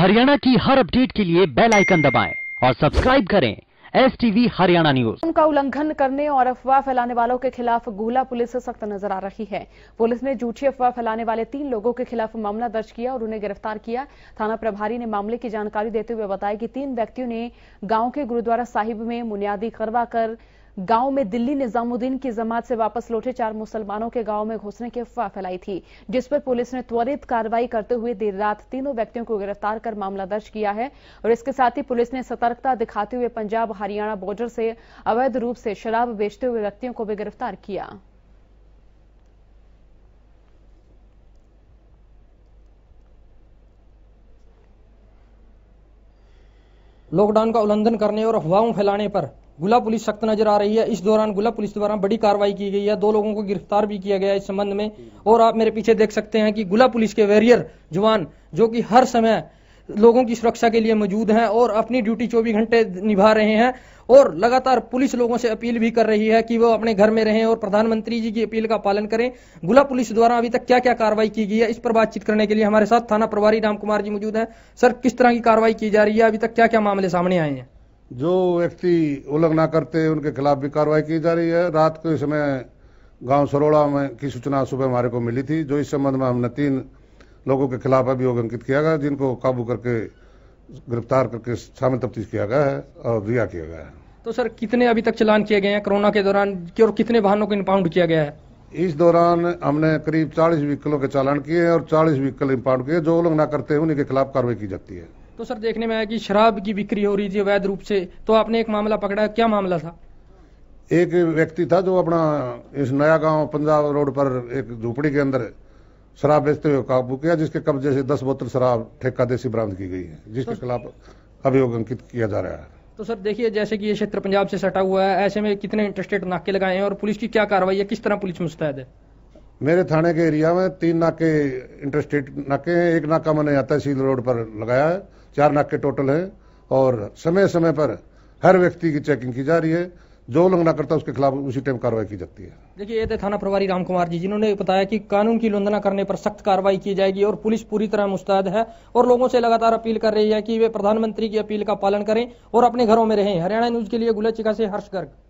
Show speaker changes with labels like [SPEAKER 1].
[SPEAKER 1] हरियाणा की हर अपडेट के लिए बेल आइकन दबाएं और सब्सक्राइब करें एस टीवी हरियाणा न्यूज
[SPEAKER 2] का उल्लंघन करने और अफवाह फैलाने वालों के खिलाफ गोला पुलिस सख्त नजर आ रही है पुलिस ने झूठी अफवाह फैलाने वाले तीन लोगों के खिलाफ मामला दर्ज किया और उन्हें गिरफ्तार किया थाना प्रभारी ने मामले की जानकारी देते हुए बताया कि तीन व्यक्तियों ने गांव के गुरुद्वारा साहिब में बुनियादी करवा कर गांव में दिल्ली निजामुद्दीन की जमात से वापस लौटे चार मुसलमानों के गांव में घुसने की अफवाह फैलाई थी जिस पर पुलिस ने त्वरित कार्रवाई करते हुए देर रात तीनों व्यक्तियों को गिरफ्तार कर मामला दर्ज किया है और इसके साथ ही पुलिस ने सतर्कता दिखाते हुए पंजाब हरियाणा बॉर्डर से अवैध रूप से शराब बेचते हुए व्यक्तियों को भी गिरफ्तार किया
[SPEAKER 1] लॉकडाउन का उल्लंघन करने और अफवाहों फैलाने पर गुला पुलिस सख्त नजर आ रही है इस दौरान गुला पुलिस द्वारा बड़ी कार्रवाई की गई है दो लोगों को गिरफ्तार भी किया गया है इस संबंध में और आप मेरे पीछे देख सकते हैं कि गुला पुलिस के वैरियर जवान जो कि हर समय लोगों की सुरक्षा के लिए मौजूद हैं और अपनी ड्यूटी चौबीस घंटे निभा रहे हैं और लगातार पुलिस लोगों से अपील भी कर रही है कि वो अपने घर में रहें और प्रधानमंत्री जी की अपील का पालन करें गुला पुलिस द्वारा अभी तक क्या क्या कार्रवाई की गई है इस पर बातचीत करने के लिए हमारे साथ थाना प्रभारी राम कुमार जी मौजूद हैं सर किस तरह की कार्रवाई की जा रही है अभी तक क्या क्या मामले सामने आए हैं
[SPEAKER 3] जो व्यक्ति उल्लंघना करते हैं उनके खिलाफ भी कार्रवाई की जा रही है रात को समय गांव सरोड़ा में की सूचना सुबह हमारे को मिली थी जो इस संबंध में हमने तीन लोगों के खिलाफ अभियोग अंकित किया गया जिनको काबू करके गिरफ्तार करके शामिल तफ्तीश किया गया है और रिहा किया गया है
[SPEAKER 1] तो सर कितने अभी तक चलान किए गए हैं कोरोना के दौरान और कितने वाहनों को इम्पाउंड किया
[SPEAKER 3] गया है इस दौरान हमने करीब 40 व्हीकलों के चालान किए हैं और 40 व्हीकल इम्पाउंड किए जो उल्लंघना करते हैं उन्हीं के खिलाफ कार्रवाई की जाती है
[SPEAKER 1] तो सर देखने में आया कि शराब की बिक्री हो रही थी वैध रूप से तो आपने एक मामला पकड़ा क्या मामला था
[SPEAKER 3] एक व्यक्ति था जो अपना इस नया गांव पंजाब रोड पर एक झोपड़ी के अंदर शराब बेचते हुए काबू किया जिसके कब्जे से दस बोतल शराब ठेका देसी बरामद की गई है जिसके तो खिलाफ अभियोग अंकित किया जा रहा है तो
[SPEAKER 1] सर देखिए जैसे कि ये क्षेत्र पंजाब से सटा हुआ है ऐसे में कितने इंटरेस्टेड नाके लगाए हैं और पुलिस की क्या कार्रवाई है किस तरह पुलिस मुस्तैद है
[SPEAKER 3] मेरे थाने के एरिया में तीन नाके इंटरस्टेट नाके हैं एक नाका मैंने यातायात रोड पर लगाया है चार नाके टोटल हैं और समय समय पर हर व्यक्ति की चेकिंग की जा रही है जो उल्लंघना करता है उसके खिलाफ उसी टाइम कार्रवाई की जाती है
[SPEAKER 1] देखिए ये थे थाना प्रभारी राम कुमार जी जिन्होंने बताया कि कानून की उल्लंघना करने पर सख्त कार्रवाई की जाएगी और पुलिस पूरी तरह मुस्तैद है और लोगों से लगातार अपील कर रही है कि वे प्रधानमंत्री की अपील का पालन करें और अपने घरों में रहें हरियाणा न्यूज के लिए गुलेचिका से हर्ष गर्ग